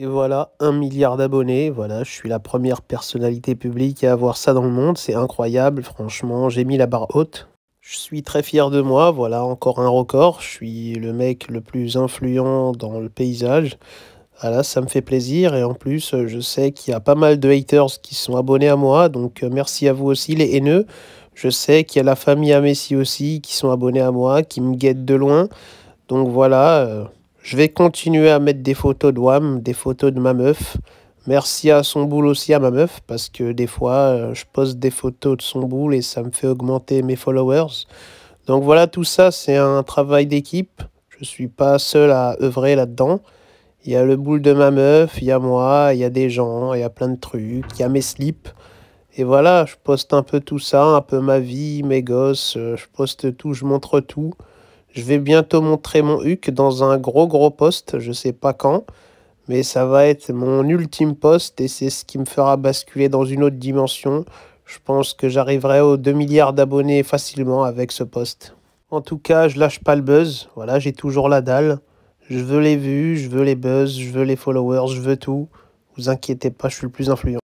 Et voilà, un milliard d'abonnés. Voilà, je suis la première personnalité publique à avoir ça dans le monde. C'est incroyable, franchement. J'ai mis la barre haute. Je suis très fier de moi. Voilà, encore un record. Je suis le mec le plus influent dans le paysage. Voilà, ça me fait plaisir. Et en plus, je sais qu'il y a pas mal de haters qui sont abonnés à moi. Donc, euh, merci à vous aussi, les haineux. Je sais qu'il y a la famille à Messi aussi qui sont abonnés à moi, qui me guettent de loin. Donc, voilà. Euh, je vais continuer à mettre des photos de des photos de ma meuf. Merci à son boule aussi à ma meuf, parce que des fois, euh, je poste des photos de son boule et ça me fait augmenter mes followers. Donc voilà, tout ça, c'est un travail d'équipe. Je ne suis pas seul à œuvrer là-dedans. Il y a le boule de ma meuf, il y a moi, il y a des gens, il y a plein de trucs, il y a mes slips. Et voilà, je poste un peu tout ça, un peu ma vie, mes gosses, euh, je poste tout, je montre tout. Je vais bientôt montrer mon HUC dans un gros gros poste, je sais pas quand, mais ça va être mon ultime poste et c'est ce qui me fera basculer dans une autre dimension. Je pense que j'arriverai aux 2 milliards d'abonnés facilement avec ce poste. En tout cas, je lâche pas le buzz, voilà, j'ai toujours la dalle. Je veux les vues, je veux les buzz, je veux les followers, je veux tout. Vous inquiétez pas, je suis le plus influent.